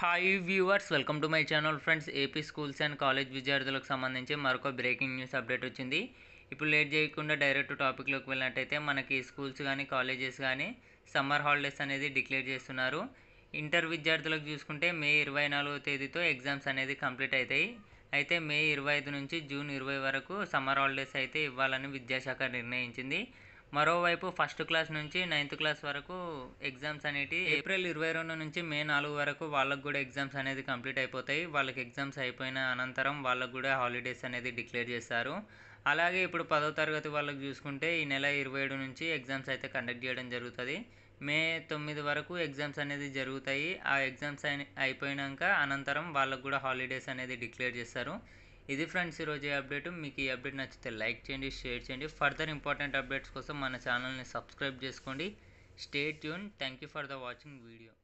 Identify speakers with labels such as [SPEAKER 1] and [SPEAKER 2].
[SPEAKER 1] hi viewers welcome to my channel friends AP schools and college విద్యార్థులకు సంబంధించి మరొక breaking news update వచ్చింది ఇప్పుడు లేట్ చేయకుండా డైరెక్ట్ టాపిక్లోకి వెళ్ళినట్టయితే మనకి స్కూల్స్ కానీ కాలేజెస్ కానీ సమ్మర్ హాలిడేస్ అనేది డిక్లేర్ చేస్తున్నారు ఇంటర్ విద్యార్థులకు చూసుకుంటే మే ఇరవై నాలుగో తేదీతో ఎగ్జామ్స్ అనేది కంప్లీట్ అవుతాయి అయితే మే ఇరవై ఐదు నుంచి జూన్ ఇరవై వరకు సమ్మర్ హాలిడేస్ అయితే ఇవ్వాలని విద్యాశాఖ నిర్ణయించింది మరోవైపు ఫస్ట్ క్లాస్ నుంచి నైన్త్ క్లాస్ వరకు ఎగ్జామ్స్ అనేటివి ఏప్రిల్ ఇరవై రెండు నుంచి మే నాలుగు వరకు వాళ్ళకు కూడా ఎగ్జామ్స్ అనేది కంప్లీట్ అయిపోతాయి వాళ్ళకి ఎగ్జామ్స్ అయిపోయిన అనంతరం వాళ్ళకు కూడా హాలిడేస్ అనేది డిక్లేర్ చేస్తారు అలాగే ఇప్పుడు పదో తరగతి వాళ్ళకి చూసుకుంటే ఈ నెల ఇరవై ఏడు నుంచి ఎగ్జామ్స్ అయితే కండక్ట్ చేయడం జరుగుతుంది మే తొమ్మిది వరకు ఎగ్జామ్స్ అనేది జరుగుతాయి ఆ ఎగ్జామ్స్ అయిపోయినాక అనంతరం వాళ్ళకు కూడా హాలిడేస్ అనేది డిక్లేర్ చేస్తారు ఇది ఫ్రెండ్స్ ఈరోజు అప్డేట్ మీకు ఈ అప్డేట్ నచ్చితే లైక్ చేయండి షేర్ చేయండి ఫర్దర్ ఇంపార్టెంట్ అప్డేట్స్ కోసం మన ఛానల్ని సబ్స్క్రైబ్ చేసుకోండి stay tune thank you for the watching video